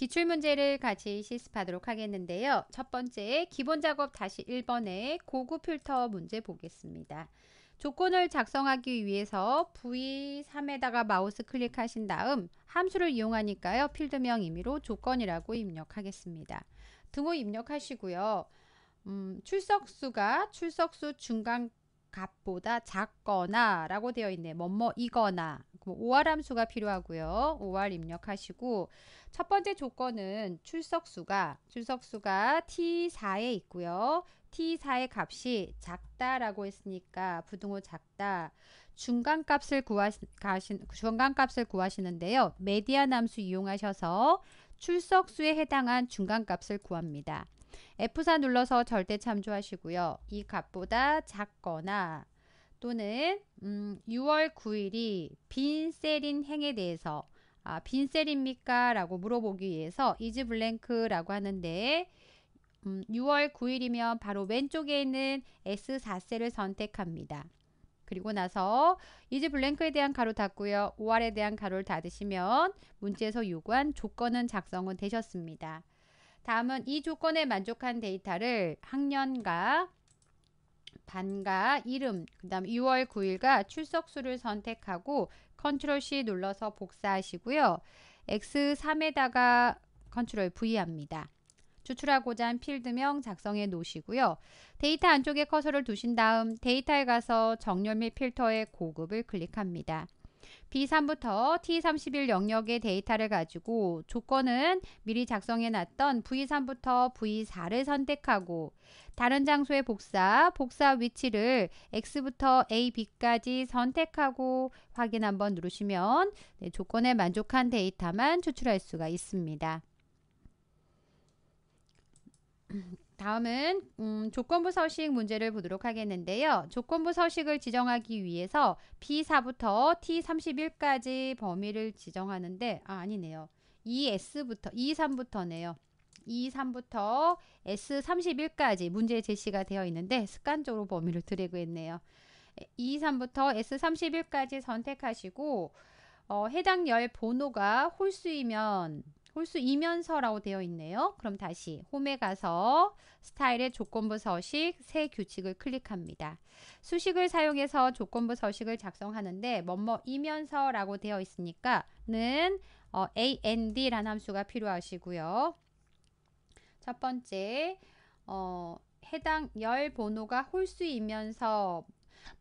기출문제를 같이 실습하도록 하겠는데요. 첫 번째 기본 작업 다시 1번의 고구 필터 문제 보겠습니다. 조건을 작성하기 위해서 V3에다가 마우스 클릭하신 다음 함수를 이용하니까요. 필드명 임의로 조건이라고 입력하겠습니다. 등호 입력하시고요. 음, 출석수가 출석수 중간 값보다 작거나 라고 되어 있네. 뭐뭐 이거나 5알 함수가 필요하고요. 5알 입력하시고 첫 번째 조건은 출석수가 출석수가 T4에 있고요. T4의 값이 작다라고 했으니까 부등호 작다. 중간값을 구하시 중간값을 구하시는데요. 메디안 함수 이용하셔서 출석수에 해당한 중간값을 구합니다. F4 눌러서 절대 참조하시고요. 이 값보다 작거나 또는 음, 6월 9일이 빈셀인 행에 대해서 아, 빈셀입니까? 라고 물어보기 위해서 이즈 블랭크라고 하는데 음, 6월 9일이면 바로 왼쪽에 있는 S4셀을 선택합니다. 그리고 나서 이즈 블랭크에 대한 가로 닫고요. 5월에 대한 가로를 닫으시면 문제에서 요구한 조건은 작성은 되셨습니다. 다음은 이 조건에 만족한 데이터를 학년과 반가 이름 그 다음 6월 9일과 출석수를 선택하고 컨트롤 C 눌러서 복사하시고요. X3에다가 컨트롤 V 합니다. 추출하고자 한 필드명 작성해 놓으시고요. 데이터 안쪽에 커서를 두신 다음 데이터에 가서 정렬 및 필터의 고급을 클릭합니다. B3부터 T31 영역의 데이터를 가지고 조건은 미리 작성해 놨던 V3부터 V4를 선택하고 다른 장소의 복사, 복사 위치를 X부터 A, B까지 선택하고 확인 한번 누르시면 네, 조건에 만족한 데이터만 추출할 수가 있습니다. 다음은 음, 조건부 서식 문제를 보도록 하겠는데요. 조건부 서식을 지정하기 위해서 B4부터 T31까지 범위를 지정하는데 아, 아니네요. ES부터 E3부터네요. E3부터 S31까지 문제 제시가 되어 있는데 습관적으로 범위를 드리고있네요 E3부터 S31까지 선택하시고 어, 해당 열 번호가 홀수이면 홀수 이면서라고 되어 있네요. 그럼 다시 홈에 가서 스타일의 조건부 서식 새 규칙을 클릭합니다. 수식을 사용해서 조건부 서식을 작성하는데 뭐뭐 이면서라고 되어 있으니까는 어, and란 함수가 필요하시고요. 첫 번째 어, 해당 열 번호가 홀수이면서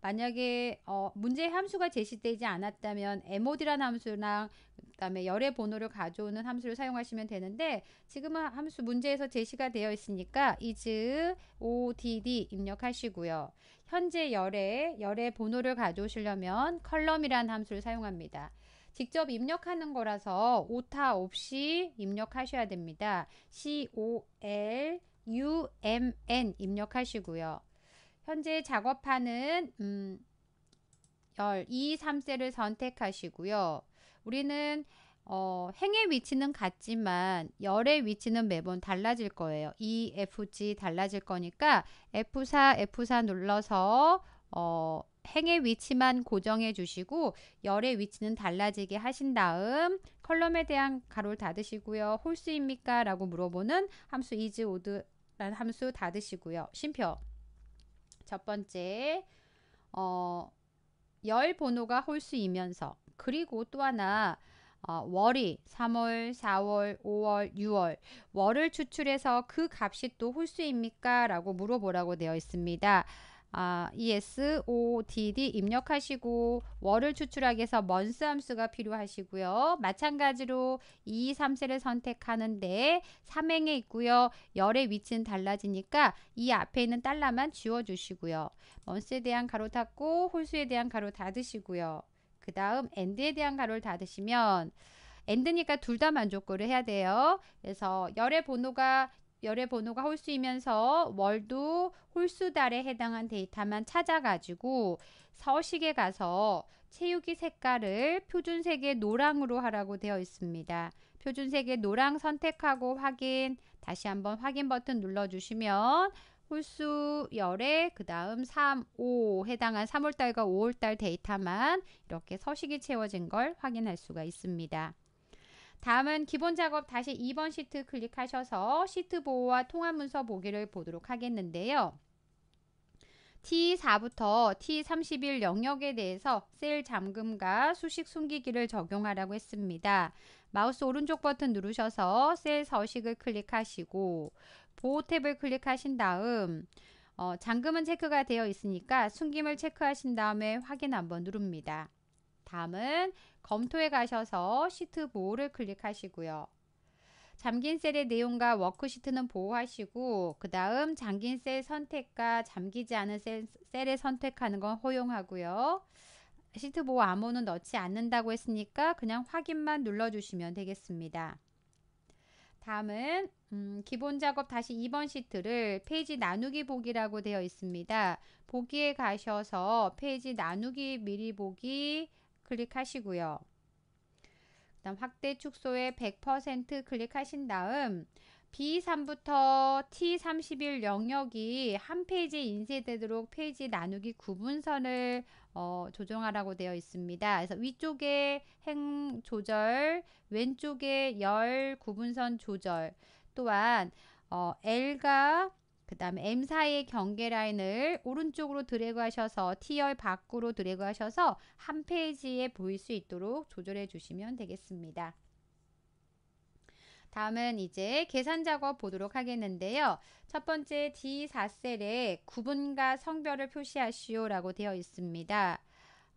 만약에 어, 문제 함수가 제시되지 않았다면 mod라는 함수랑 그다음에 열의 번호를 가져오는 함수를 사용하시면 되는데 지금은 함수 문제에서 제시가 되어 있으니까 is odd 입력하시고요. 현재 열의 열의 번호를 가져오시려면 컬럼이라는 함수를 사용합니다. 직접 입력하는 거라서 오타 없이 입력하셔야 됩니다. C O L U M N 입력하시고요. 현재 작업하는 음, 열 2, 3셀을 선택하시고요. 우리는 어, 행의 위치는 같지만 열의 위치는 매번 달라질 거예요. E, F, G 달라질 거니까 F4, F4 눌러서 어, 행의 위치만 고정해 주시고 열의 위치는 달라지게 하신 다음 컬럼에 대한 가로를 닫으시고요. 홀수입니까? 라고 물어보는 함수 is, would 란 함수 닫으시고요. 쉼표 첫 번째 어, 열 번호가 홀수이면서 그리고 또 하나 어, 월이 3월, 4월, 5월, 6월 월을 추출해서 그 값이 또 홀수입니까? 라고 물어보라고 되어 있습니다. 아, ESODD 입력하시고 월을 추출하기 위해서 먼스 함수가 필요하시고요. 마찬가지로 2, e 3세를 e 선택하는데 3행에 있고요. 열의 위치는 달라지니까 이 앞에 있는 달러만 지워주시고요. 먼스에 대한 가로 닫고 홀수에 대한 가로 닫으시고요. 그 다음 엔드에 대한 가로를 닫으시면 엔드니까 둘 다 만족고를 해야 돼요. 그래서 열의 번호가 열의 번호가 홀수이면서 월도 홀수달에 해당한 데이터만 찾아가지고 서식에 가서 채우기 색깔을 표준색의 노랑으로 하라고 되어 있습니다. 표준색의 노랑 선택하고 확인 다시 한번 확인 버튼 눌러주시면 홀수 열에 그 다음 3, 5 해당한 3월달과 5월달 데이터만 이렇게 서식이 채워진 걸 확인할 수가 있습니다. 다음은 기본 작업 다시 2번 시트 클릭하셔서 시트 보호와 통합 문서 보기를 보도록 하겠는데요. T4부터 T31 영역에 대해서 셀 잠금과 수식 숨기기를 적용하라고 했습니다. 마우스 오른쪽 버튼 누르셔서 셀 서식을 클릭하시고 보호 탭을 클릭하신 다음 어, 잠금은 체크가 되어 있으니까 숨김을 체크하신 다음에 확인 한번 누릅니다. 다음은 검토에 가셔서 시트 보호를 클릭하시고요. 잠긴 셀의 내용과 워크시트는 보호하시고 그 다음 잠긴 셀 선택과 잠기지 않은 셀, 셀을 선택하는 건 호용하고요. 시트 보호 암호는 넣지 않는다고 했으니까 그냥 확인만 눌러주시면 되겠습니다. 다음은 음, 기본 작업 다시 2번 시트를 페이지 나누기 보기라고 되어 있습니다. 보기에 가셔서 페이지 나누기 미리 보기 클릭하시고요. 그다음 확대 축소에 100% 클릭하신 다음 B3부터 T31 영역이 한 페이지에 인쇄되도록 페이지 나누기 구분선을 어, 조정하라고 되어 있습니다. 그래서 위쪽에 행 조절, 왼쪽에 열 구분선 조절, 또한 어, L과 그 다음에 M 사이의 경계 라인을 오른쪽으로 드래그 하셔서 T열 밖으로 드래그 하셔서 한 페이지에 보일 수 있도록 조절해 주시면 되겠습니다. 다음은 이제 계산 작업 보도록 하겠는데요. 첫 번째 D4셀에 구분과 성별을 표시하시오 라고 되어 있습니다.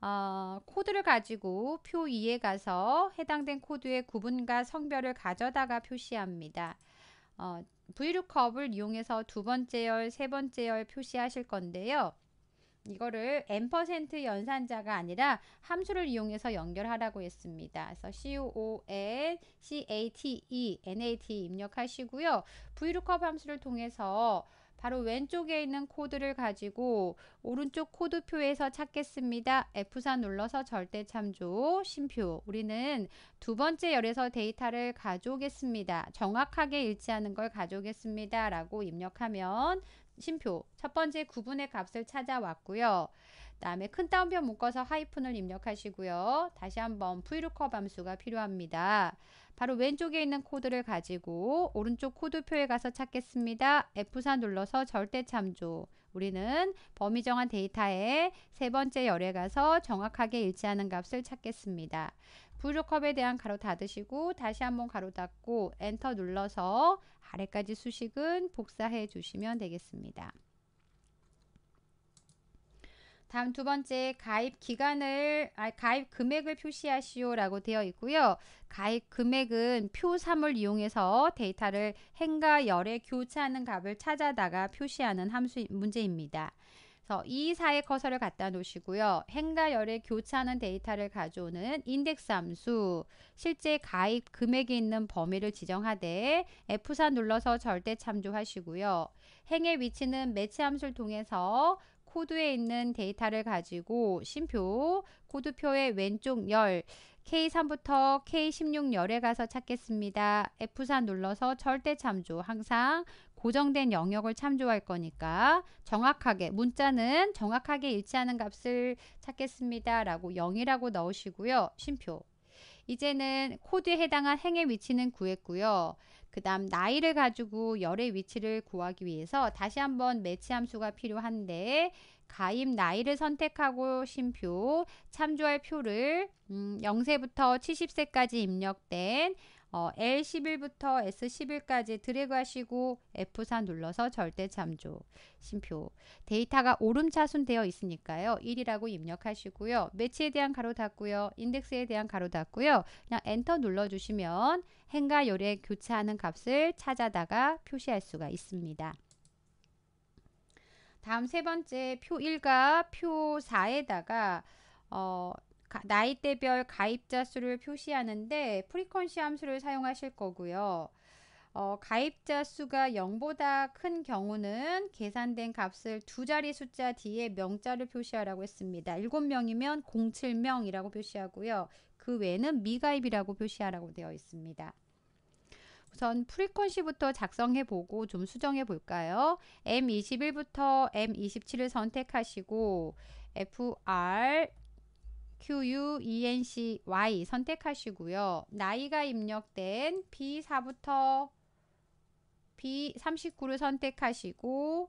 어, 코드를 가지고 표 2에 가서 해당된 코드의 구분과 성별을 가져다가 표시합니다. 어, VLOOKUP을 이용해서 두 번째 열, 세 번째 열 표시하실 건데요. 이거를 n% 연산자가 아니라 함수를 이용해서 연결하라고 했습니다. 그래서 c o n CATE, NAT e 입력하시고요. VLOOKUP 함수를 통해서 바로 왼쪽에 있는 코드를 가지고 오른쪽 코드표에서 찾겠습니다. F4 눌러서 절대 참조, 심표. 우리는 두 번째 열에서 데이터를 가져오겠습니다. 정확하게 일치하는 걸 가져오겠습니다. 라고 입력하면 심표 첫 번째 구분의 값을 찾아왔고요. 다음에 큰 따옴표 묶어서 하이픈을 입력하시고요. 다시 한번 v l o o 함수가 필요합니다. 바로 왼쪽에 있는 코드를 가지고 오른쪽 코드표에 가서 찾겠습니다. F4 눌러서 절대 참조. 우리는 범위 정한 데이터의 세 번째 열에 가서 정확하게 일치하는 값을 찾겠습니다. v l o o 에 대한 가로 닫으시고 다시 한번 가로 닫고 엔터 눌러서 아래까지 수식은 복사해 주시면 되겠습니다. 다음 두 번째 가입 기간을 아, 가입 금액을 표시하시오라고 되어 있고요. 가입 금액은 표 3을 이용해서 데이터를 행과 열에 교차하는 값을 찾아다가 표시하는 함수 문제입니다. 그래서 이사의 커서를 갖다 놓으시고요. 행과 열의 교차하는 데이터를 가져오는 인덱스 함수, 실제 가입 금액이 있는 범위를 지정하되 F4 눌러서 절대 참조하시고요. 행의 위치는 매치 함수를 통해서 코드에 있는 데이터를 가지고 심표, 코드표의 왼쪽 열, K3부터 K16 열에 가서 찾겠습니다. F4 눌러서 절대 참조, 항상 고정된 영역을 참조할 거니까 정확하게 문자는 정확하게 일치하는 값을 찾겠습니다. 라고 0이라고 넣으시고요. 쉼표 이제는 코드에 해당한 행의 위치는 구했고요. 그 다음 나이를 가지고 열의 위치를 구하기 위해서 다시 한번 매치 함수가 필요한데 가입 나이를 선택하고 쉼표 참조할 표를 음, 0세부터 70세까지 입력된 어, L11부터 S11까지 드래그 하시고 F4 눌러서 절대 참조 심표 데이터가 오름차순 되어 있으니까요 1이라고 입력하시고요 매치에 대한 가로 닫고요 인덱스에 대한 가로 닫고요 그냥 엔터 눌러 주시면 행과 열에 교차하는 값을 찾아다가 표시할 수가 있습니다 다음 세 번째 표 1과 표 4에다가 어, 나이대별 가입자 수를 표시하는데 프리퀀시 함수를 사용하실 거고요. 어, 가입자 수가 0보다 큰 경우는 계산된 값을 두 자리 숫자 뒤에 명자를 표시하라고 했습니다. 7명이면 07명이라고 표시하고요. 그 외에는 미가입이라고 표시하라고 되어 있습니다. 우선 프리퀀시부터 작성해 보고 좀 수정해 볼까요? M21부터 M27을 선택하시고 FR QUENCY 선택하시고요. 나이가 입력된 B4부터 B39를 선택하시고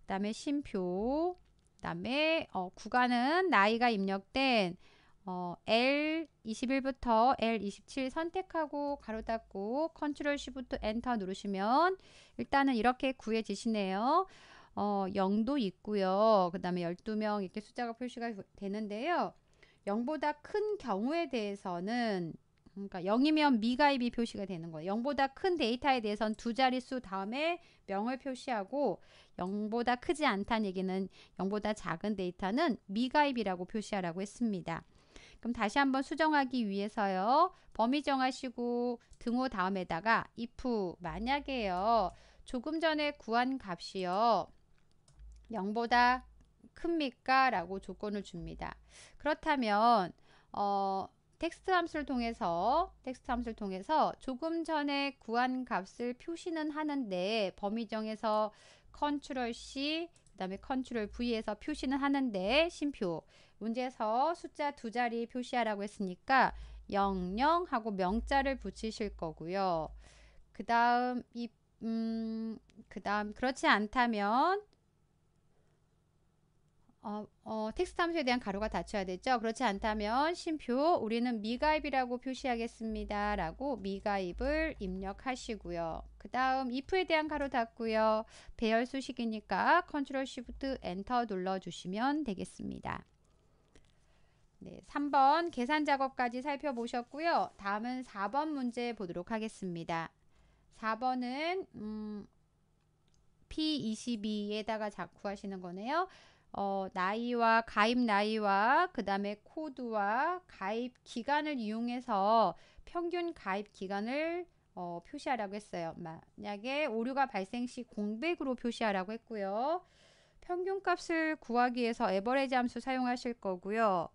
그 다음에 심표 그 다음에 어, 구간은 나이가 입력된 어, L21부터 L27 선택하고 가로 닫고 컨트롤 시부터 엔터 누르시면 일단은 이렇게 구해지시네요. 어, 0도 있고요. 그 다음에 12명 이렇게 숫자가 표시가 되는데요. 0보다큰 경우에 대해서는 그러니까 0이면 미가입이 표시가 되는 거예요. 0보다 큰 데이터에 대해서는두 자릿수 다음에 명을 표시하고 0보다 크지 않다는 얘기는 0보다 작은 데이터는 미가입이라고 표시하라고 했습니다. 그럼 다시 한번 수정하기 위해서요. 범위 정하시고 등호 다음에다가 if 만약에요. 조금 전에 구한 값이요. 0보다 큽니까? 라고 조건을 줍니다. 그렇다면 어, 텍스트 함수를 통해서 텍스트 함수를 통해서 조금 전에 구한 값을 표시는 하는데 범위 정에서 컨트롤 C 그 다음에 컨트롤 V에서 표시는 하는데 심표 문제에서 숫자 두 자리 표시하라고 했으니까 00 하고 명자를 붙이실 거고요. 그 다음 이 음, 다음 그렇지 않다면 어, 어, 텍스트 함수에 대한 가로가 닫혀야 되죠. 그렇지 않다면 심표 우리는 미가입이라고 표시하겠습니다. 라고 미가입을 입력하시고요. 그 다음 if에 대한 가로 닫고요. 배열 수식이니까 컨트롤 쉬프트 엔터 눌러주시면 되겠습니다. 네, 3번 계산 작업까지 살펴보셨고요. 다음은 4번 문제 보도록 하겠습니다. 4번은 음, P22에다가 작구하시는 거네요. 어, 나이와 가입 나이와 그 다음에 코드와 가입 기간을 이용해서 평균 가입 기간을 어, 표시하라고 했어요. 만약에 오류가 발생 시 공백으로 표시하라고 했고요. 평균값을 구하기 위해서 에버레지 함수 사용하실 거고요.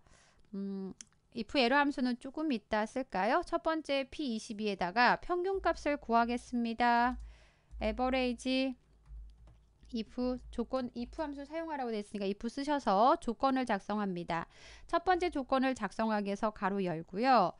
음, if 에러 함수는 조금 이따 쓸까요? 첫 번째 p22에다가 평균값을 구하겠습니다. 에버레이지 if 조건 if 함수 사용하라고 되어 있으니까 if 쓰셔서 조건을 작성합니다. 첫 번째 조건을 작성하기 위해서 가로 열고요.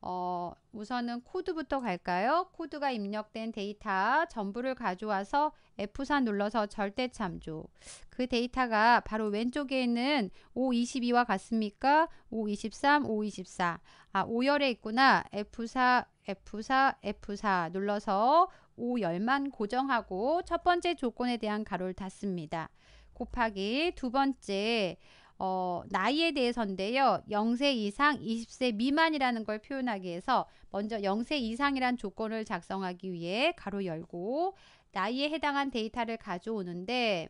어, 우선은 코드부터 갈까요? 코드가 입력된 데이터 전부를 가져와서 F4 눌러서 절대 참조. 그 데이터가 바로 왼쪽에 있는 522와 같습니까? 523, 524. 아, 5열에 있구나. F4, F4, F4 눌러서 5열만 고정하고 첫 번째 조건에 대한 가로를 닫습니다. 곱하기 두 번째 어, 나이에 대해서인데요. 0세 이상 20세 미만이라는 걸 표현하기 위해서 먼저 0세 이상이란 조건을 작성하기 위해 가로 열고 나이에 해당한 데이터를 가져오는데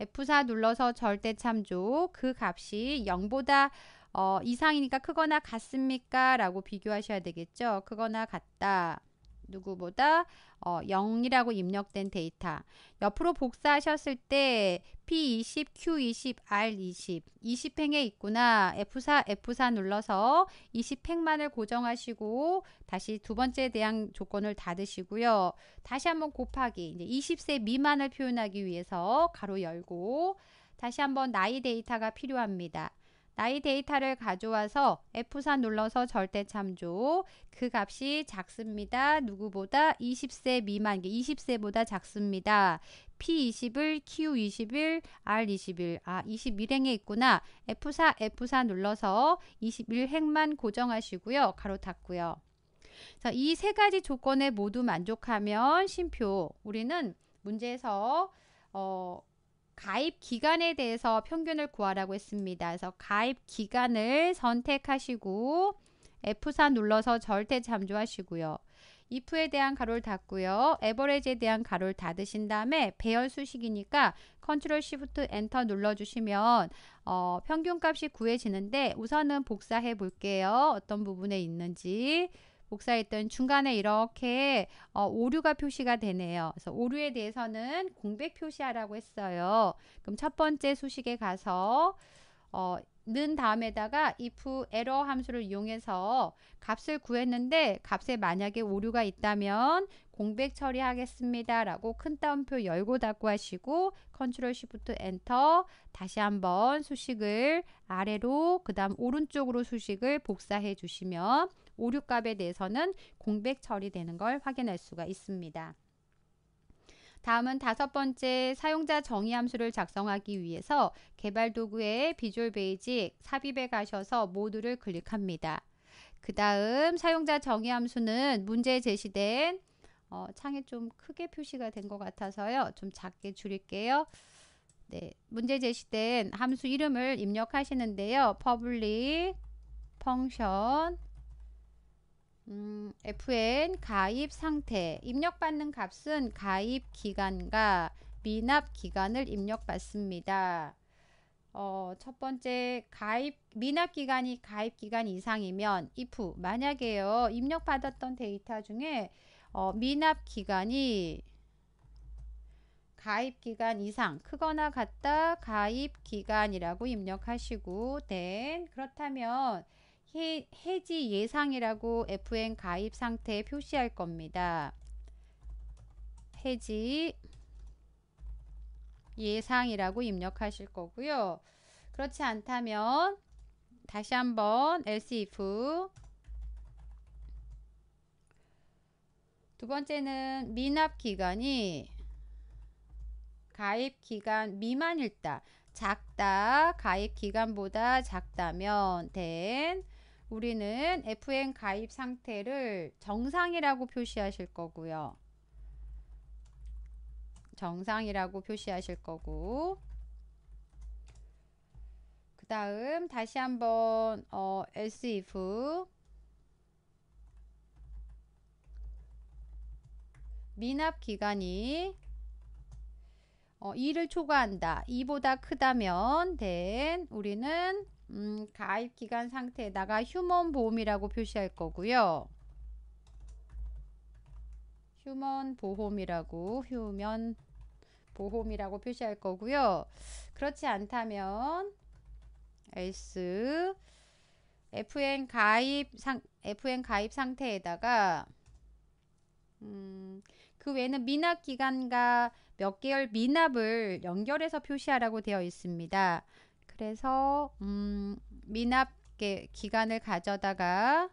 F4 눌러서 절대 참조 그 값이 0보다 어, 이상이니까 크거나 같습니까? 라고 비교하셔야 되겠죠. 크거나 같다. 누구보다 어, 0이라고 입력된 데이터 옆으로 복사하셨을 때 P20, Q20, R20 20행에 있구나 F4, F4 눌러서 20행만을 고정하시고 다시 두 번째 대항 조건을 닫으시고요 다시 한번 곱하기 이제 20세 미만을 표현하기 위해서 가로 열고 다시 한번 나이 데이터가 필요합니다 나이 데이터를 가져와서 F4 눌러서 절대 참조 그 값이 작습니다. 누구보다 20세 미만 20세보다 작습니다. P21, Q21, R21 아 21행에 있구나 F4 F4 눌러서 21행만 고정하시고요. 가로 닫고요. 자, 이 세 가지 조건에 모두 만족하면 심표 우리는 문제에서 어, 가입 기간에 대해서 평균을 구하라고 했습니다. 그래서 가입 기간을 선택하시고 F4 눌러서 절대 참조하시고요 if에 대한 가로를 닫고요. a v e r a g e 에 대한 가로를 닫으신 다음에 배열 수식이니까 컨트롤 시프트 엔터 눌러주시면 어, 평균값이 구해지는데 우선은 복사해 볼게요. 어떤 부분에 있는지 복사했던 중간에 이렇게 어, 오류가 표시가 되네요. 그래서 오류에 대해서는 공백 표시하라고 했어요. 그럼 첫 번째 수식에 가서 어, 는 다음에다가 if error 함수를 이용해서 값을 구했는데 값에 만약에 오류가 있다면 공백 처리하겠습니다 라고 큰 따옴표 열고 닫고 하시고 컨트롤 쉬프트 엔터 다시 한번 수식을 아래로 그 다음 오른쪽으로 수식을 복사해 주시면 오류값에 대해서는 공백 처리되는 걸 확인할 수가 있습니다. 다음은 다섯 번째 사용자 정의 함수를 작성하기 위해서 개발 도구의 비주얼 베이직 삽입에 가셔서 모두를 클릭합니다. 그 다음 사용자 정의 함수는 문제 제시된 어, 창에 좀 크게 표시가 된 것 같아서요. 좀 작게 줄일게요. 네, 문제 제시된 함수 이름을 입력하시는데요. public function 음, FN 가입 상태 입력받는 값은 가입 기간과 미납 기간을 입력받습니다. 어, 첫 번째 가입 미납 기간이 가입 기간 이상이면 if 만약에요 입력받았던 데이터 중에 어, 미납 기간이 가입 기간 이상 크거나 같다 가입 기간이라고 입력하시고 then 네, 그렇다면 해, 지 예상이라고 FN 가입 상태에 표시할 겁니다. 해지 예상이라고 입력하실 거고요. 그렇지 않다면 다시 한번 else if 두 번째는 미납 기간이 가입 기간 미만일다. 작다. 가입 기간보다 작다면 된 우리는 FN 가입 상태를 정상이라고 표시하실 거고요. 정상이라고 표시하실 거고 그 다음 다시 한번 어, s if 미납 기간이 어, 2를 초과한다. 2보다 크다면 된 우리는 음, 가입 기간 상태에다가 휴먼 보험이라고 표시할 거고요. 휴먼 보험이라고 휴면 보험이라고 표시할 거고요. 그렇지 않다면 s FN 가입 상 FN 가입 상태에다가 음, 그 외에는 미납 기간과 몇 개월 미납을 연결해서 표시하라고 되어 있습니다. 그래서 음, 미납 기간을 가져다가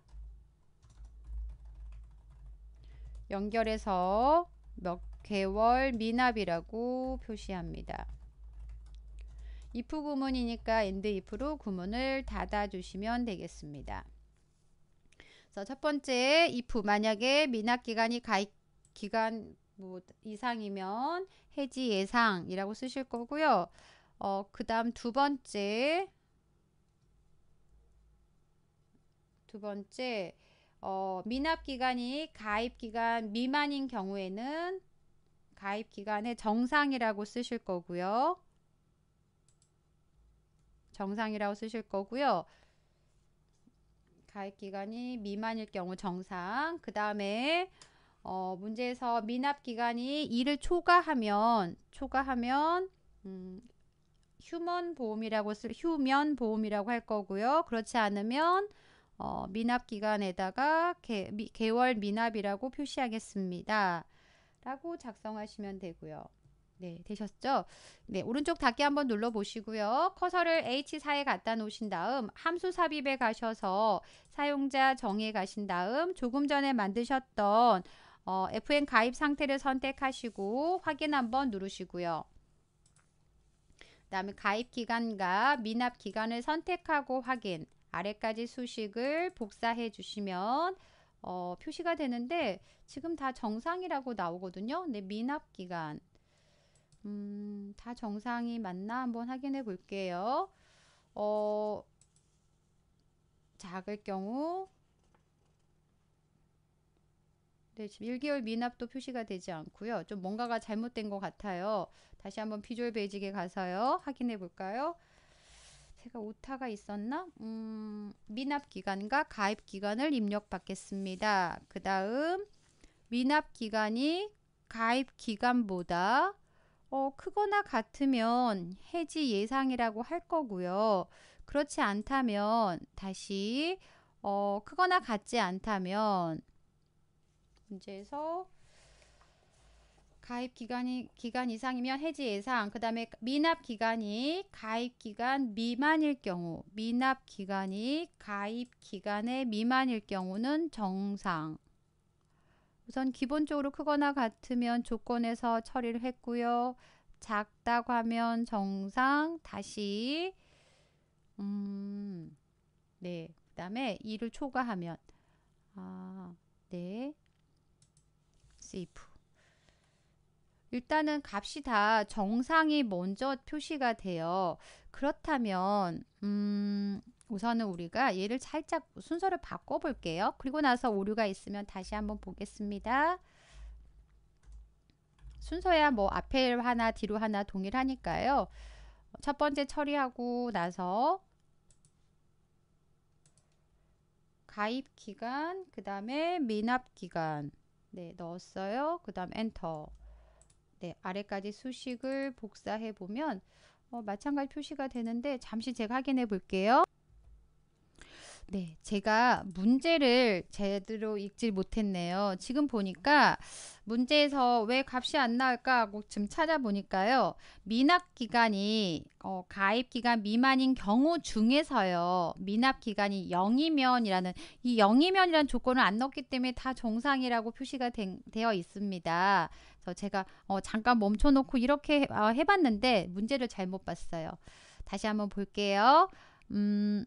연결해서 몇 개월 미납이라고 표시합니다. if 구문이니까 and if로 구문을 닫아주시면 되겠습니다. 그래서 첫 번째 if 만약에 미납 기간이 가입 기간 뭐 이상이면 해지 예상이라고 쓰실 거고요. 어, 그 다음 두 번째 두 번째 어, 미납기간이 가입기간 미만인 경우에는 가입기간의 정상이라고 쓰실 거고요. 정상이라고 쓰실 거고요. 가입기간이 미만일 경우 정상 그 다음에 어, 문제에서 미납기간이 이를 초과하면 초과하면 음, 휴먼 보험이라고 쓸 휴면 보험이라고 할 거고요. 그렇지 않으면 어, 미납 기간에다가 개, 미, 개월 미납이라고 표시하겠습니다. 라고 작성하시면 되고요. 네, 되셨죠? 네, 오른쪽 닫기 한번 눌러 보시고요. 커서를 H4에 갖다 놓으신 다음 함수 삽입에 가셔서 사용자 정에 가신 다음 조금 전에 만드셨던 어, FN 가입 상태를 선택하시고 확인 한번 누르시고요. 그 다음에 가입 기간과 미납 기간을 선택하고 확인 아래까지 수식을 복사해 주시면 어, 표시가 되는데 지금 다 정상이라고 나오거든요. 근데 미납 기간 음, 다 정상이 맞나 한번 확인해 볼게요. 어, 작을 경우 네, 지금 1개월 미납도 표시가 되지 않고요. 좀 뭔가가 잘못된 것 같아요. 다시 한번 비주얼 베이직에 가서요. 확인해 볼까요? 제가 오타가 있었나? 음, 미납 기간과 가입 기간을 입력받겠습니다. 그 다음 미납 기간이 가입 기간보다 어, 크거나 같으면 해지 예상이라고 할 거고요. 그렇지 않다면 다시 어, 크거나 같지 않다면 문제에서 가입 기간이 기간 이상이면 해지 예상. 그다음에 미납 기간이 가입 기간 미만일 경우, 미납 기간이 가입 기간의 미만일 경우는 정상. 우선 기본적으로 크거나 같으면 조건에서 처리를 했고요. 작다고 하면 정상 다시 음. 네. 그다음에 이를 초과하면 아, 네. 세이 일단은 값이 다 정상이 먼저 표시가 돼요. 그렇다면 음, 우선은 우리가 얘를 살짝 순서를 바꿔볼게요. 그리고 나서 오류가 있으면 다시 한번 보겠습니다. 순서야 뭐 앞에 하나 뒤로 하나 동일하니까요. 첫 번째 처리하고 나서 가입 기간, 그 다음에 미납 기간, 네, 넣었어요. 그 다음 엔터. 네, 아래까지 수식을 복사해 보면 어, 마찬가지 표시가 되는데 잠시 제가 확인해 볼게요. 네, 제가 문제를 제대로 읽지 못했네요. 지금 보니까 문제에서 왜 값이 안 나올까 하고 지금 찾아보니까요. 미납 기간이 어, 가입 기간 미만인 경우 중에서요. 미납 기간이 0이면이라는 이 0이면이라는 조건을 안 넣었기 때문에 다 정상이라고 표시가 된, 되어 있습니다. 그래서 제가 어, 잠깐 멈춰 놓고 이렇게 해, 어, 해봤는데 문제를 잘못 봤어요. 다시 한번 볼게요. 음,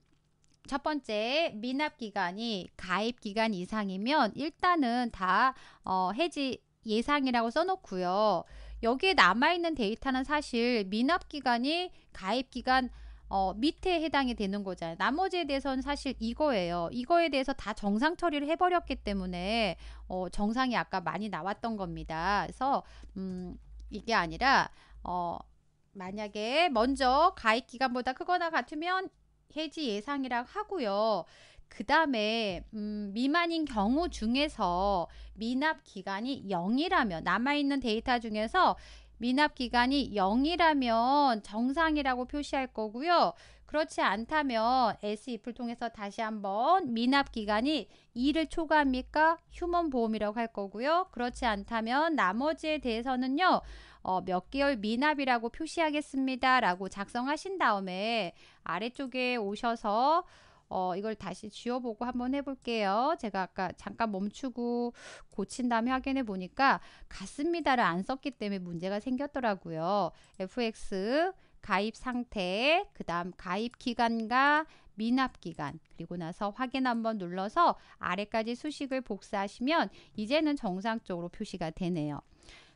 첫 번째 미납 기간이 가입 기간 이상이면 일단은 다 어, 해지 예상이라고 써놓고요. 여기에 남아있는 데이터는 사실 미납 기간이 가입 기간 어, 밑에 해당이 되는 거잖아요. 나머지에 대해서는 사실 이거예요. 이거에 대해서 다 정상 처리를 해버렸기 때문에 어, 정상이 아까 많이 나왔던 겁니다. 그래서 음, 이게 아니라 어, 만약에 먼저 가입 기간보다 크거나 같으면 해지 예상이라고 하고요. 그 다음에 음, 미만인 경우 중에서 미납 기간이 0이라면 남아있는 데이터 중에서 미납 기간이 0이라면 정상이라고 표시할 거고요. 그렇지 않다면 S2를 통해서 다시 한번 미납 기간이 2를 초과합니까? 휴먼 보험이라고 할 거고요. 그렇지 않다면 나머지에 대해서는요. 어, 몇 개월 미납이라고 표시하겠습니다. 라고 작성하신 다음에 아래쪽에 오셔서 어, 이걸 다시 지워보고 한번 해볼게요. 제가 아까 잠깐 멈추고 고친 다음에 확인해 보니까 같습니다를 안 썼기 때문에 문제가 생겼더라고요. FX 가입 상태, 그 다음 가입 기간과 미납 기간, 그리고 나서 확인 한번 눌러서 아래까지 수식을 복사하시면 이제는 정상적으로 표시가 되네요.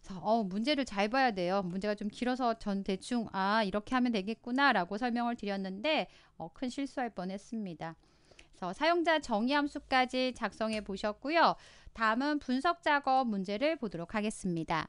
그래서 어, 문제를 잘 봐야 돼요. 문제가 좀 길어서 전 대충 아 이렇게 하면 되겠구나라고 설명을 드렸는데 어, 큰 실수할 뻔했습니다. 그래서 사용자 정의 함수까지 작성해 보셨고요. 다음은 분석 작업 문제를 보도록 하겠습니다.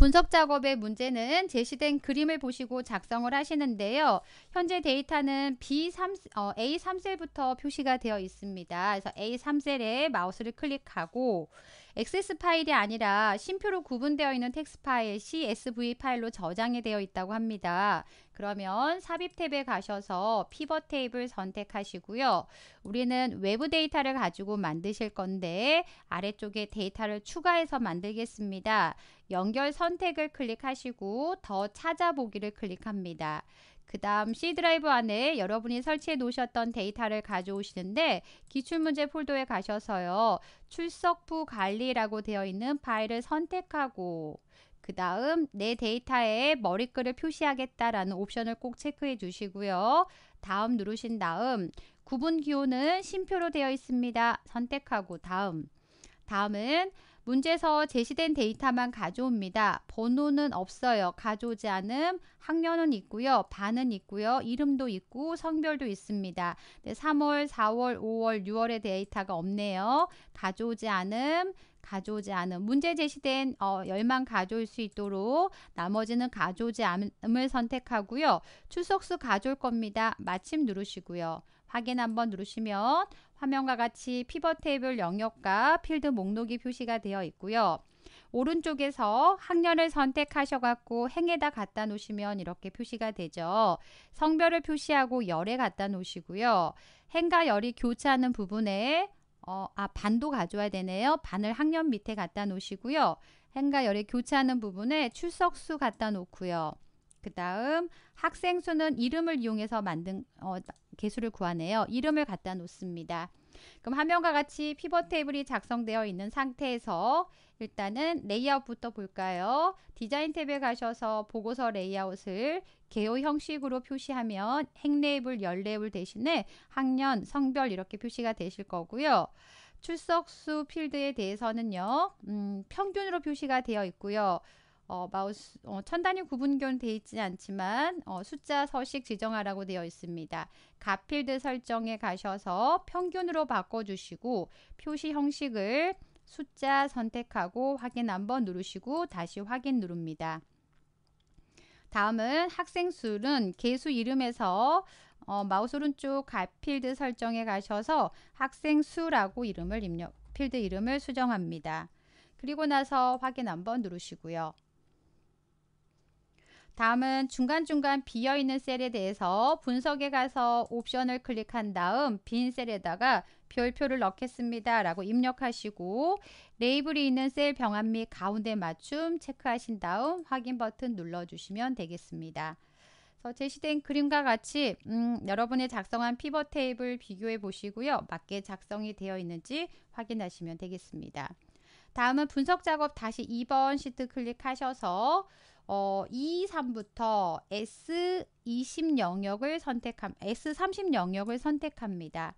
분석 작업의 문제는 제시된 그림을 보시고 작성을 하시는데요. 현재 데이터는 B3, 어, A3셀부터 표시가 되어 있습니다. 그래서 A3셀에 마우스를 클릭하고 액세스 파일이 아니라 심표로 구분되어 있는 텍스 파일 CSV 파일로 저장이 되어 있다고 합니다. 그러면 삽입 탭에 가셔서 피벗 테이블 선택하시고요. 우리는 외부 데이터를 가지고 만드실 건데 아래쪽에 데이터를 추가해서 만들겠습니다. 연결 선택을 클릭하시고 더 찾아보기를 클릭합니다. 그 다음 C 드라이브 안에 여러분이 설치해 놓으셨던 데이터를 가져오시는데 기출문제 폴더에 가셔서요. 출석부 관리라고 되어 있는 파일을 선택하고 그 다음 내 데이터에 머리글을 표시하겠다라는 옵션을 꼭 체크해 주시고요. 다음 누르신 다음 구분 기호는 심표로 되어 있습니다. 선택하고 다음 다음은 문제에서 제시된 데이터만 가져옵니다. 번호는 없어요. 가져오지 않음, 학년은 있고요. 반은 있고요. 이름도 있고 성별도 있습니다. 3월, 4월, 5월, 6월의 데이터가 없네요. 가져오지 않음, 가져오지 않은 문제 제시된 어, 열만 가져올 수 있도록 나머지는 가져오지 않음을 선택하고요. 출석수 가져올 겁니다. 마침 누르시고요. 확인 한번 누르시면 화면과 같이 피벗 테이블 영역과 필드 목록이 표시가 되어 있고요. 오른쪽에서 학년을 선택하셔갖고 행에다 갖다 놓으시면 이렇게 표시가 되죠. 성별을 표시하고 열에 갖다 놓으시고요. 행과 열이 교차하는 부분에 어, 아 반도 가져와야 되네요. 반을 학년 밑에 갖다 놓으시고요. 행과 열의 교차하는 부분에 출석수 갖다 놓고요. 그 다음 학생 수는 이름을 이용해서 만든 어, 개수를 구하네요. 이름을 갖다 놓습니다. 그럼 화면과 같이 피벗 테이블이 작성되어 있는 상태에서 일단은 레이아웃부터 볼까요? 디자인 탭에 가셔서 보고서 레이아웃을 개요 형식으로 표시하면 행레이블, 연레이블 대신에 학년, 성별 이렇게 표시가 되실 거고요. 출석수 필드에 대해서는요. 음, 평균으로 표시가 되어 있고요. 어, 마우스 어, 천 단위 구분견 되어 있지는 않지만 어, 숫자 서식 지정하라고 되어 있습니다. 가필드 설정에 가셔서 평균으로 바꿔주시고 표시 형식을 숫자 선택하고 확인 한번 누르시고 다시 확인 누릅니다. 다음은 학생 수는 개수 이름에서 어, 마우스 오른쪽 가필드 설정에 가셔서 학생 수라고 이름을 입력, 필드 이름을 수정합니다. 그리고 나서 확인 한번 누르시고요. 다음은 중간중간 비어있는 셀에 대해서 분석에 가서 옵션을 클릭한 다음 빈 셀에다가 별표를 넣겠습니다. 라고 입력하시고 레이블이 있는 셀 병합 및 가운데 맞춤 체크하신 다음 확인 버튼 눌러주시면 되겠습니다. 제시된 그림과 같이 음, 여러분의 작성한 피벗 테이블 비교해 보시고요. 맞게 작성이 되어 있는지 확인하시면 되겠습니다. 다음은 분석 작업 다시 2번 시트 클릭하셔서 어, 2, 3부터 S20 영역을 선택함, S30 영역을 선택합니다.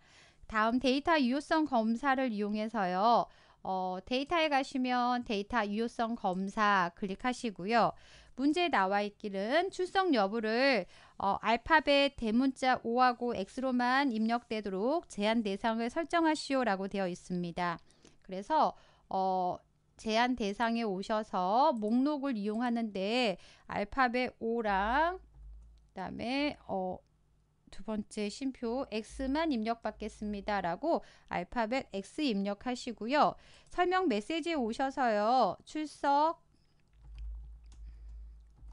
다음 데이터 유효성 검사를 이용해서요. 어, 데이터에 가시면 데이터 유효성 검사 클릭하시고요. 문제에 나와 있기는 출석 여부를 어, 알파벳 대문자 O하고 X로만 입력되도록 제한 대상을 설정하시오 라고 되어 있습니다. 그래서 어, 제한 대상에 오셔서 목록을 이용하는데 알파벳 O랑 그다음에 어두 번째 심표 X만 입력받겠습니다. 라고 알파벳 X 입력하시고요. 설명 메시지에 오셔서요. 출석,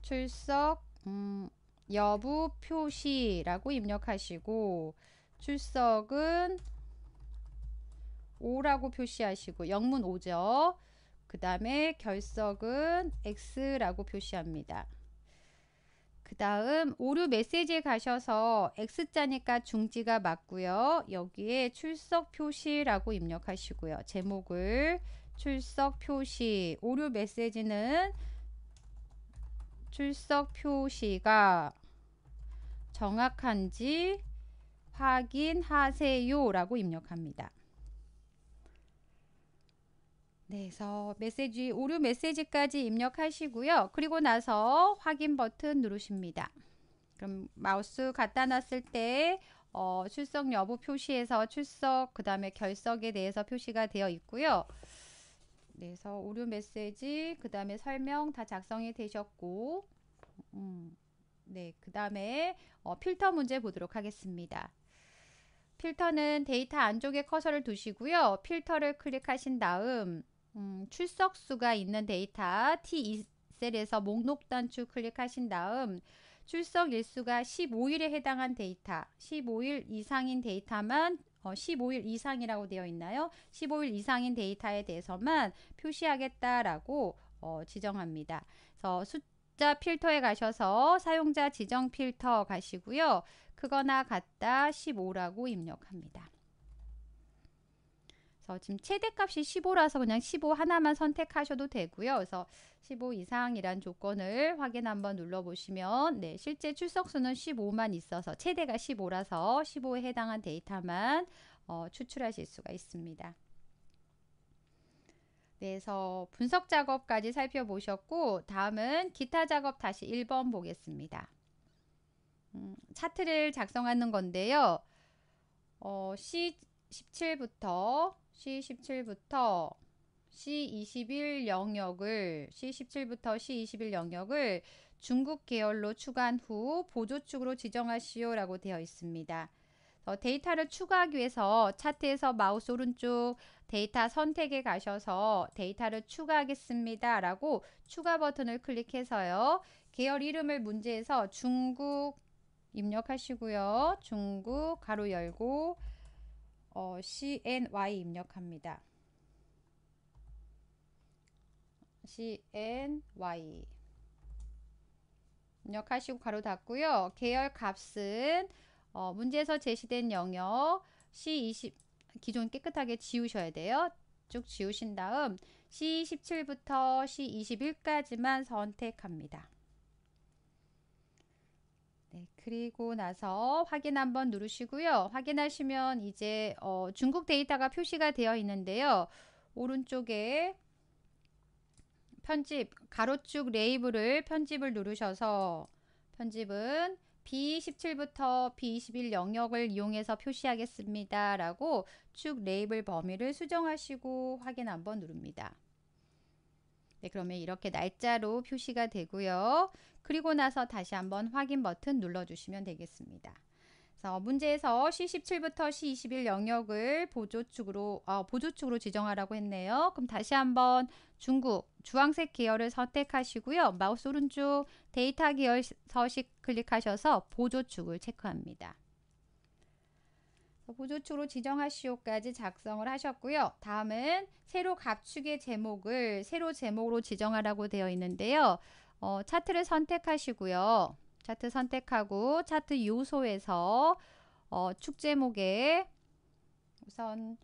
출석, 음, 여부 표시라고 입력하시고 출석은 오라고 표시하시고 영문 오죠그 다음에 결석은 X라고 표시합니다. 그 다음 오류 메시지에 가셔서 X자니까 중지가 맞고요. 여기에 출석 표시라고 입력하시고요. 제목을 출석 표시 오류 메시지는 출석 표시가 정확한지 확인하세요 라고 입력합니다. 네, 그래서 메시지 오류 메시지까지 입력하시고요. 그리고 나서 확인 버튼 누르십니다. 그럼 마우스 갖다 놨을 때 어, 출석 여부 표시에서 출석 그 다음에 결석에 대해서 표시가 되어 있고요. 네, 그래서 오류 메시지 그 다음에 설명 다 작성이 되셨고 음, 네, 그 다음에 어, 필터 문제 보도록 하겠습니다. 필터는 데이터 안쪽에 커서를 두시고요. 필터를 클릭하신 다음 음, 출석수가 있는 데이터 T2셀에서 목록 단추 클릭하신 다음 출석 일수가 15일에 해당한 데이터, 15일 이상인 데이터만 어, 15일 이상이라고 되어 있나요? 15일 이상인 데이터에 대해서만 표시하겠다라고 어, 지정합니다. 그래서 숫자 필터에 가셔서 사용자 지정 필터 가시고요. 크거나 같다 15라고 입력합니다. 그래서 지금 최대값이 15라서 그냥 15 하나만 선택하셔도 되고요. 그래서 15 이상이란 조건을 확인 한번 눌러보시면 네 실제 출석수는 15만 있어서 최대가 15라서 15에 해당한 데이터만 어, 추출하실 수가 있습니다. 네, 그래서 분석 작업까지 살펴보셨고 다음은 기타 작업 다시 1번 보겠습니다. 음, 차트를 작성하는 건데요. 어, C17부터 C17부터 C21 영역을 C17부터 C21 영역을 중국 계열로 추가한후 보조축으로 지정하시오라고 되어 있습니다. 어, 데이터를 추가하기 위해서 차트에서 마우스 오른쪽 데이터 선택에 가셔서 데이터를 추가하겠습니다. 라고 추가 버튼을 클릭해서요. 계열 이름을 문제에서 중국 입력하시고요. 중국 가로 열고 어, CNY 입력합니다. CNY 입력하시고 가로 닫고요. 계열 값은 어, 문제에서 제시된 영역 C20 기존 깨끗하게 지우셔야 돼요. 쭉 지우신 다음 C17부터 C21까지만 선택합니다. 네, 그리고 나서 확인 한번 누르시고요. 확인하시면 이제 어, 중국 데이터가 표시가 되어 있는데요. 오른쪽에 편집 가로축 레이블을 편집을 누르셔서 편집은 B17부터 B21 영역을 이용해서 표시하겠습니다. 라고 축 레이블 범위를 수정하시고 확인 한번 누릅니다. 네, 그러면 이렇게 날짜로 표시가 되고요. 그리고 나서 다시 한번 확인 버튼 눌러주시면 되겠습니다. 그래서 문제에서 C17부터 C21 영역을 보조축으로 어, 보조축으로 지정하라고 했네요. 그럼 다시 한번 중국 주황색 계열을 선택하시고요. 마우스 오른쪽 데이터 계열 서식 클릭하셔서 보조축을 체크합니다. 보조축로 지정하시오까지 작성을 하셨고요. 다음은 새로 갑축의 제목을 새로 제목으로 지정하라고 되어 있는데요. 어, 차트를 선택하시고요. 차트 선택하고 차트 요소에서 어, 축 제목에 우선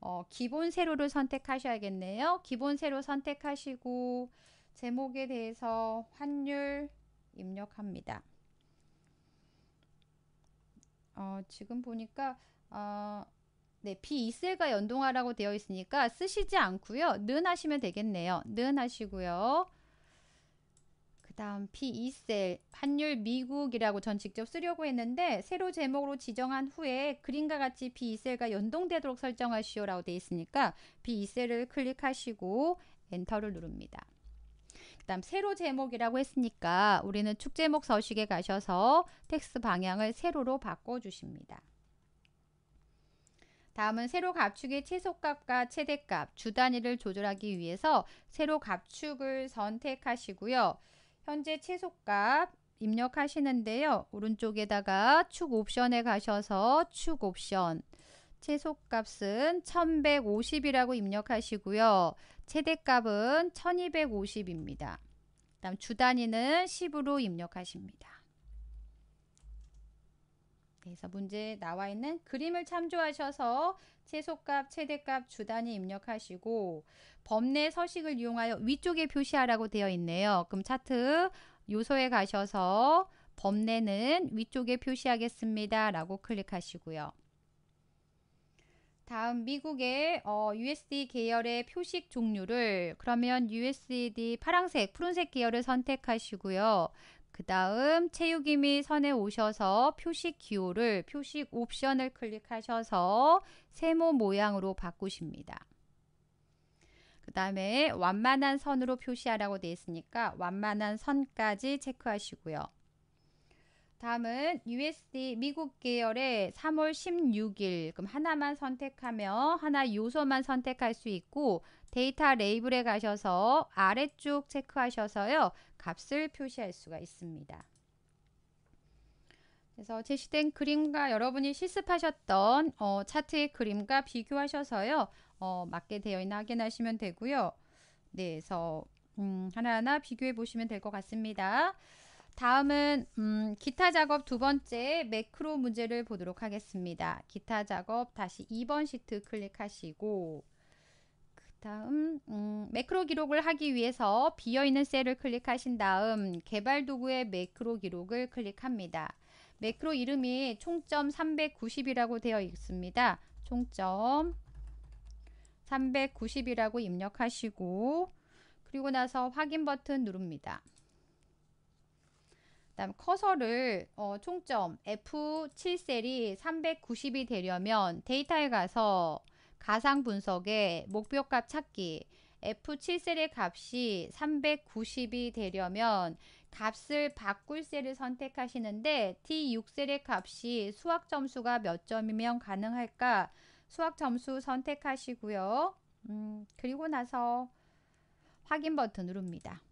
어, 기본 세로를 선택하셔야겠네요. 기본 세로 선택하시고 제목에 대해서 환율 입력합니다. 어, 지금 보니까 어, 네, B2셀과 연동하라고 되어 있으니까 쓰시지 않고요. 는 하시면 되겠네요. 는 하시고요. 그 다음 P2셀 환율 미국이라고 전 직접 쓰려고 했는데 새로 제목으로 지정한 후에 그림과 같이 P2셀과 연동되도록 설정하시오라고 되어 있으니까 P2셀을 클릭하시고 엔터를 누릅니다. 다음 세로 제목이라고 했으니까 우리는 축제목 서식에 가셔서 텍스트 방향을 세로로 바꿔주십니다. 다음은 세로 갑축의 최소값과 최대값, 주 단위를 조절하기 위해서 세로 갑축을 선택하시고요. 현재 최소값 입력하시는데요. 오른쪽에다가 축 옵션에 가셔서 축 옵션 최소값은 1150이라고 입력하시고요. 최대값은 1250입니다. 다음 주 단위는 10으로 입력하십니다. 네, 그래서 문제 나와 있는 그림을 참조하셔서 최소값, 최대값, 주 단위 입력하시고 범례 서식을 이용하여 위쪽에 표시하라고 되어 있네요. 그럼 차트 요소에 가셔서 범례는 위쪽에 표시하겠습니다. 라고 클릭하시고요. 다음 미국의 어, USD 계열의 표식 종류를 그러면 USD 파란색 푸른색 계열을 선택하시고요. 그 다음 채우기 및 선에 오셔서 표식 기호를 표식 옵션을 클릭하셔서 세모 모양으로 바꾸십니다. 그 다음에 완만한 선으로 표시하라고 되어 있으니까 완만한 선까지 체크하시고요. 다음은 USD 미국 계열의 3월 16일 그럼 하나만 선택하며 하나 요소만 선택할 수 있고 데이터 레이블에 가셔서 아래쪽 체크하셔서요 값을 표시할 수가 있습니다. 그래서 제시된 그림과 여러분이 실습하셨던 어, 차트의 그림과 비교하셔서요 어, 맞게 되어 있나 확인하시면 되고요. 네, 그래서 음, 하나하나 비교해 보시면 될 것 같습니다. 다음은 음, 기타 작업 두 번째 매크로 문제를 보도록 하겠습니다. 기타 작업 다시 2번 시트 클릭하시고 그 다음 음, 매크로 기록을 하기 위해서 비어있는 셀을 클릭하신 다음 개발 도구의 매크로 기록을 클릭합니다. 매크로 이름이 총점 390이라고 되어 있습니다. 총점 390이라고 입력하시고 그리고 나서 확인 버튼 누릅니다. 다음 커서를 어, 총점 F7셀이 390이 되려면 데이터에 가서 가상 분석에 목표값 찾기 F7셀의 값이 390이 되려면 값을 바꿀 셀을 선택하시는데 t 6셀의 값이 수학 점수가 몇 점이면 가능할까? 수학 점수 선택하시고요. 음, 그리고 나서 확인 버튼 누릅니다.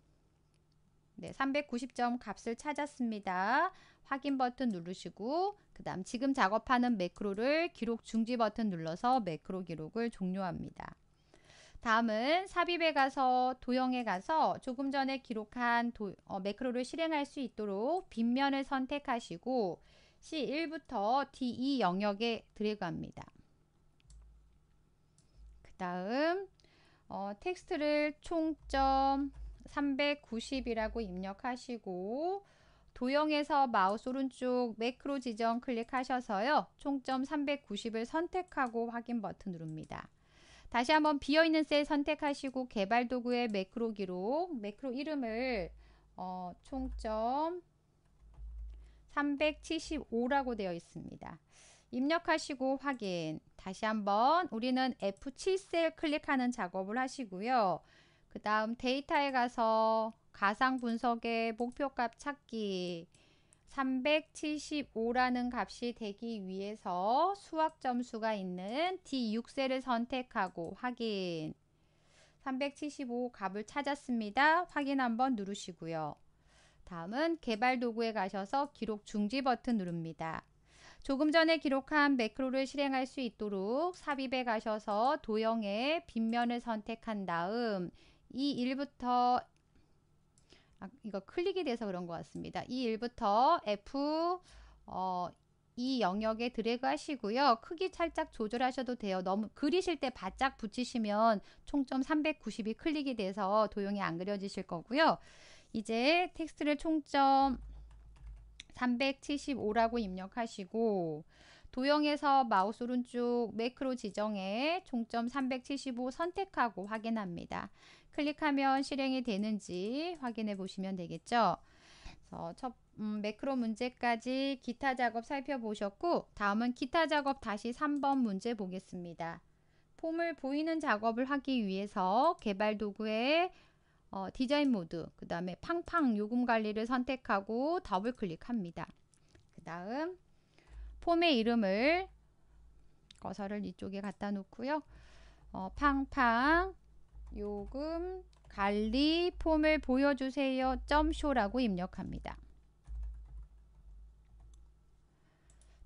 네, 390점 값을 찾았습니다. 확인 버튼 누르시고 그 다음 지금 작업하는 매크로를 기록 중지 버튼 눌러서 매크로 기록을 종료합니다. 다음은 삽입에 가서 도형에 가서 조금 전에 기록한 도, 어, 매크로를 실행할 수 있도록 빗면을 선택하시고 C1부터 D2 영역에 드래그합니다. 그 다음 어, 텍스트를 총점 390이라고 입력하시고 도형에서 마우스 오른쪽 매크로 지정 클릭하셔서요. 총점 390을 선택하고 확인 버튼 누릅니다. 다시 한번 비어있는 셀 선택하시고 개발 도구의 매크로 기록, 매크로 이름을 어, 총점 375라고 되어 있습니다. 입력하시고 확인. 다시 한번 우리는 F7셀 클릭하는 작업을 하시고요. 그 다음 데이터에 가서 가상 분석의 목표값 찾기 375라는 값이 되기 위해서 수학 점수가 있는 D6셀을 선택하고 확인 375 값을 찾았습니다. 확인 한번 누르시고요. 다음은 개발 도구에 가셔서 기록 중지 버튼 누릅니다. 조금 전에 기록한 매크로를 실행할 수 있도록 삽입에 가셔서 도형의 빗면을 선택한 다음 이 1부터 아, 이거 클릭이 돼서 그런 것 같습니다. 이 1부터 F 어, 이 영역에 드래그 하시고요. 크기 살짝 조절하셔도 돼요. 너무 그리실 때 바짝 붙이시면 총점 390이 클릭이 돼서 도형이 안 그려지실 거고요. 이제 텍스트를 총점 375라고 입력하시고 도형에서 마우스 오른쪽 매크로 지정에 총점 375 선택하고 확인합니다. 클릭하면 실행이 되는지 확인해 보시면 되겠죠. 첫 음, 매크로 문제까지 기타 작업 살펴보셨고 다음은 기타 작업 다시 3번 문제 보겠습니다. 폼을 보이는 작업을 하기 위해서 개발 도구의 어, 디자인 모드 그 다음에 팡팡 요금 관리를 선택하고 더블 클릭합니다. 그 다음 폼의 이름을 거서를 이쪽에 갖다 놓고요. 어, 팡팡 요금 관리 폼을 보여주세요. 점쇼라고 입력합니다.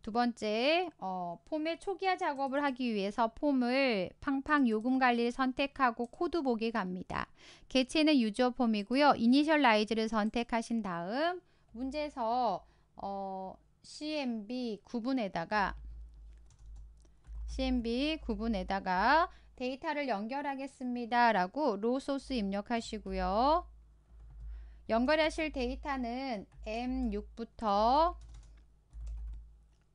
두 번째, 어, 폼의 초기화 작업을 하기 위해서 폼을 팡팡 요금 관리를 선택하고 코드 보기 갑니다. 개체는 유저 폼이고요. 이니셜라이즈를 선택하신 다음 문제에서 어, CMB 구분에다가 CMB 구분에다가 데이터를 연결하겠습니다. 라고 로 소스 입력하시고요. 연결하실 데이터는 M6부터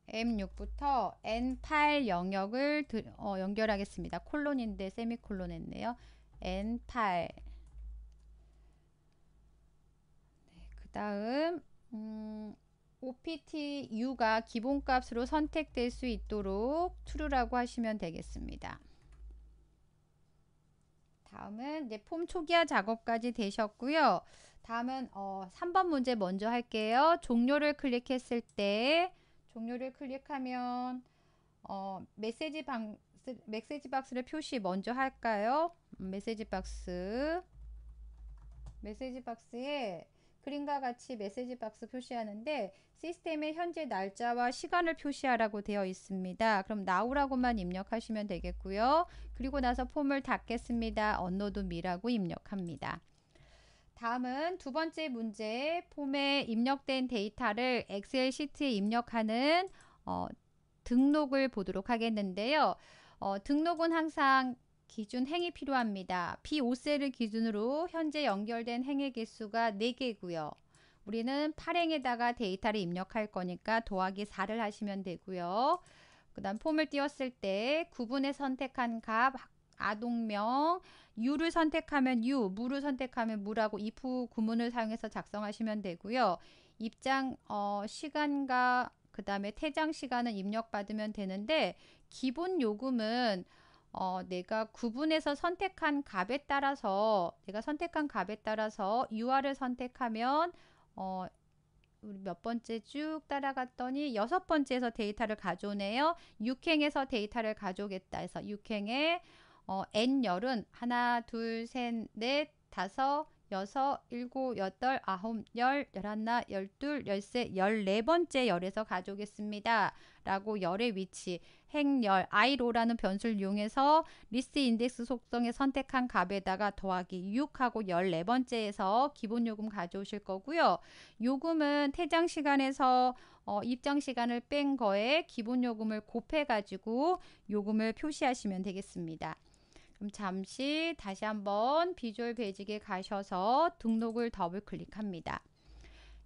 M6부터 N8 영역을 드, 어, 연결하겠습니다. 콜론인데 세미콜론 했네요. N8 네, 그 다음 음, OPT U가 기본값으로 선택될 수 있도록 true라고 하시면 되겠습니다. 다음은 이제 폼 초기화 작업까지 되셨고요. 다음은 어, 3번 문제 먼저 할게요. 종료를 클릭했을 때 종료를 클릭하면 어, 메시지 방 메시지 박스를 표시 먼저 할까요? 메시지 박스 메시지 박스에 그림과 같이 메시지 박스 표시하는데 시스템의 현재 날짜와 시간을 표시하라고 되어 있습니다. 그럼 나오라고만 입력하시면 되겠고요. 그리고 나서 폼을 닫겠습니다. 언노드 미라고 입력합니다. 다음은 두 번째 문제 폼에 입력된 데이터를 엑셀 시트에 입력하는 어, 등록을 보도록 하겠는데요. 어, 등록은 항상 기준 행이 필요합니다. B5셀을 기준으로 현재 연결된 행의 개수가 4개고요. 우리는 8행에다가 데이터를 입력할 거니까 더하기 4를 하시면 되고요. 그 다음 폼을 띄웠을 때 구분에 선택한 값, 아동명, 유를 선택하면 유, 무를 선택하면 무라고 if 구문을 사용해서 작성하시면 되고요. 입장 어, 시간과 그 다음에 퇴장 시간은 입력받으면 되는데 기본 요금은 어, 내가 구분해서 선택한 값에 따라서 내가 선택한 값에 따라서 UR을 선택하면 어, 우리 몇 번째 쭉 따라갔더니 여섯 번째에서 데이터를 가져오네요. 6행에서 데이터를 가져오겠다 해서 육행에 어, N열은 하나, 둘, 셋, 넷, 다섯, 여섯, 일곱, 여덟, 아홉, 열, 열하나, 열둘, 열세, 열네 번째 열에서 가져오겠습니다. 라고 열의 위치. 행열 i로라는 변수를 이용해서 리스트 인덱스 속성에 선택한 값에다가 더하기 6하고 14번째에서 기본 요금 가져오실 거고요. 요금은 퇴장 시간에서 어, 입장 시간을 뺀 거에 기본 요금을 곱해 가지고 요금을 표시하시면 되겠습니다. 그럼 잠시 다시 한번 비주얼 베이직에 가셔서 등록을 더블 클릭합니다.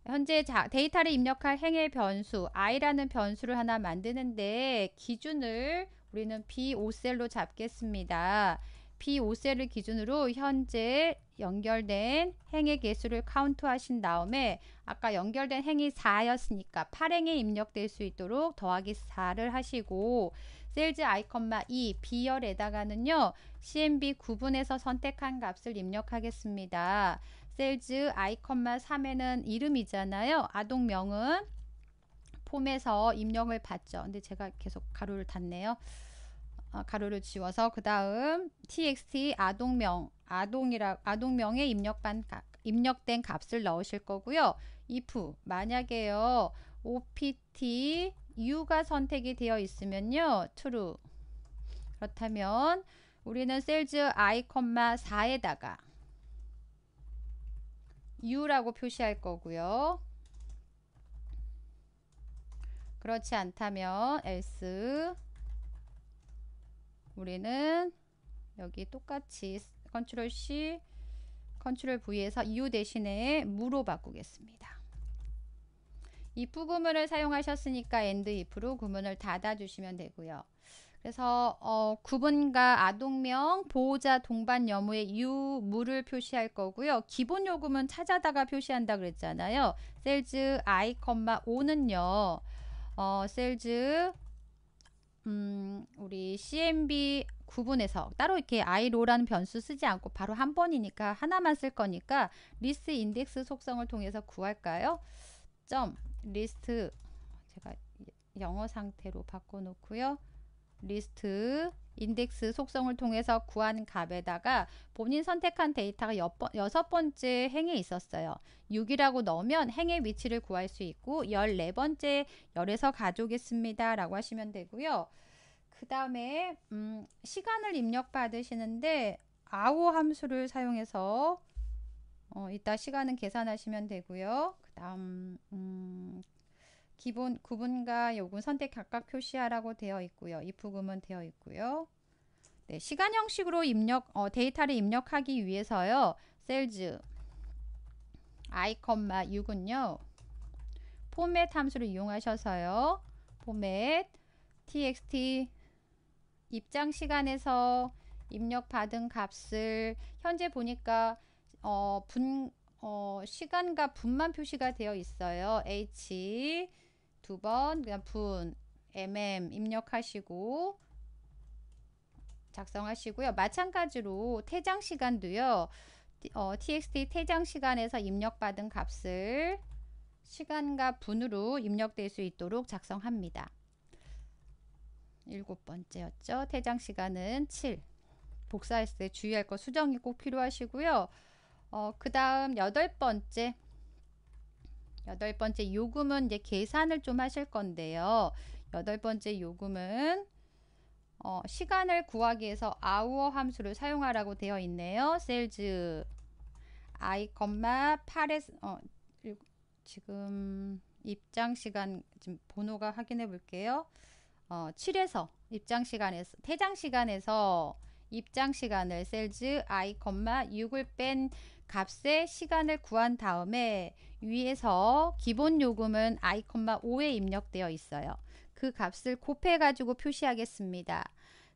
현재 자, 데이터를 입력할 행의 변수 i라는 변수를 하나 만드는데 기준을 우리는 B5셀로 잡겠습니다. B5셀을 기준으로 현재 연결된 행의 개수를 카운트 하신 다음에 아까 연결된 행이 4였으니까 8행에 입력될 수 있도록 더하기 4를 하시고 셀즈 아2 B열에다가는요. CMB 구분에서 선택한 값을 입력하겠습니다. 셀즈 아이컨만 3에는 이름이잖아요. 아동명은 폼에서 입력을 받죠. 근데 제가 계속 가로를 닫네요. 아, 가로를 지워서 그 다음 txt 아동명 아동이라 아동명에 입력한 입력된 값을 넣으실 거고요. if 만약에요. opt u가 선택이 되어 있으면요. true 그렇다면 우리는 셀즈 아이컨마 4에다가 U라고 표시할 거고요. 그렇지 않다면 else 우리는 여기 똑같이 컨트롤 C 컨트롤 V에서 U 대신에 무로 바꾸겠습니다. if 구문을 사용하셨으니까 and if로 구문을 닫아주시면 되고요. 그래서 어, 구분과 아동명, 보호자 동반 여무의 유무를 표시할 거고요. 기본 요금은 찾아다가 표시한다 그랬잖아요. 셀즈 i, 5는요. 어, 셀즈 음, 우리 CMB 구분해서 따로 이렇게 i로라는 변수 쓰지 않고 바로 한 번이니까 하나만 쓸 거니까 리스트 인덱스 속성을 통해서 구할까요? 점 리스트 제가 영어 상태로 바꿔 놓고요. 리스트 인덱스 속성을 통해서 구한 값에다가 본인 선택한 데이터가 여섯 번째 행에 있었어요. 6이라고 넣으면 행의 위치를 구할 수 있고 14번째 열에서 가져오겠습니다. 라고 하시면 되고요. 그 다음에 음, 시간을 입력받으시는데 아오 함수를 사용해서 어, 이따 시간은 계산하시면 되고요. 그 다음 음, 기본 구분과 요금 선택 각각 표시하라고 되어 있고요. 입후금은 되어 있고요. 네, 시간 형식으로 입력 어, 데이터를 입력하기 위해서요. 셀즈 아 6은요. 포맷 함수를 이용하셔서요. 포맷 txt 입장 시간에서 입력받은 값을 현재 보니까 어, 분 어, 시간과 분만 표시가 되어 있어요. H 두번 그냥 분 mm 입력하시고 작성하시고요. 마찬가지로 퇴장 시간도요. 어, txt 퇴장 시간에서 입력받은 값을 시간과 분으로 입력될 수 있도록 작성합니다. 일곱 번째였죠. 퇴장 시간은 7. 복사했을 때 주의할 것 수정이 꼭 필요하시고요. 어, 그 다음 여덟 번째. 여덟 번째 요금은 이제 계산을 좀 하실 건데요. 여덟 번째 요금은 어, 시간을 구하기 위해서 hour 함수를 사용하라고 되어 있네요. sales i, 8에 어, 지금 입장 시간 지금 번호가 확인해 볼게요. 어, 7에서 입장 시간에서 퇴장 시간에서 입장 시간을 셀즈 i, 6을 뺀 값의 시간을 구한 다음에 위에서 기본 요금은 i, 5에 입력되어 있어요. 그 값을 곱해 가지고 표시하겠습니다.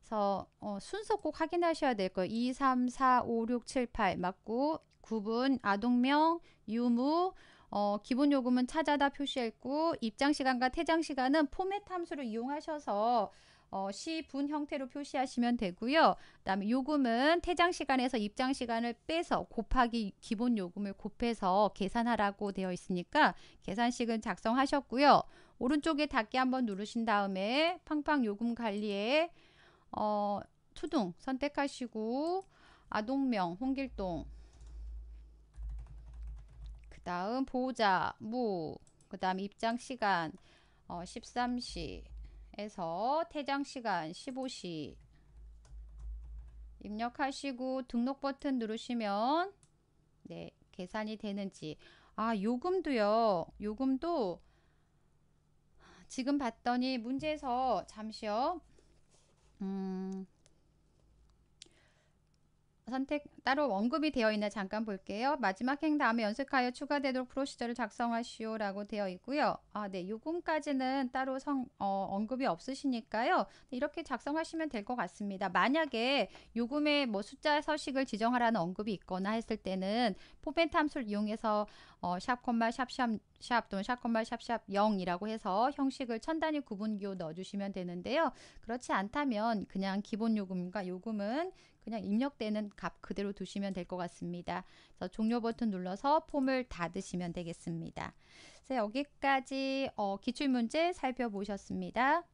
그래서 어, 순서 꼭 확인하셔야 될 거예요. 2, 3, 4, 5, 6, 7, 8 맞고 구분, 아동명, 유무, 어, 기본 요금은 찾아다 표시했고 입장 시간과 퇴장 시간은 포맷 함수를 이용하셔서 어, 시 분 형태로 표시하시면 되고요. 그다음에 요금은 퇴장 시간에서 입장 시간을 빼서 곱하기 기본 요금을 곱해서 계산하라고 되어 있으니까 계산식은 작성하셨고요. 오른쪽에 닫기 한번 누르신 다음에 팡팡 요금 관리에 어, 초등 선택하시고 아동명 홍길동 그 다음 보호자 무그 다음 입장 시간 어, 13시 에서 퇴장 시간 15시 입력하시고 등록 버튼 누르시면 네, 계산이 되는지 아, 요금도요. 요금도 지금 봤더니 문제에서 잠시요. 어, 음, 선택 따로 언급이 되어 있나 잠깐 볼게요. 마지막 행 다음에 연습하여 추가되도록 프로시저를 작성하시오라고 되어 있고요. 아, 네. 요금까지는 따로 성, 어, 언급이 없으시니까요. 네, 이렇게 작성하시면 될 것 같습니다. 만약에 요금의뭐 숫자 서식을 지정하라는 언급이 있거나 했을 때는 포맷 함수를 이용해서 어, 샵 콤마 샵샵 샵 또는 샵 콤마 샵샵 0이라고 해서 형식을 천 단위 구분기호 넣어주시면 되는데요. 그렇지 않다면 그냥 기본 요금과 요금은 그냥 입력되는 값 그대로 두시면 될 것 같습니다. 그래서 종료 버튼 눌러서 폼을 닫으시면 되겠습니다. 그래서 여기까지 어, 기출문제 살펴보셨습니다.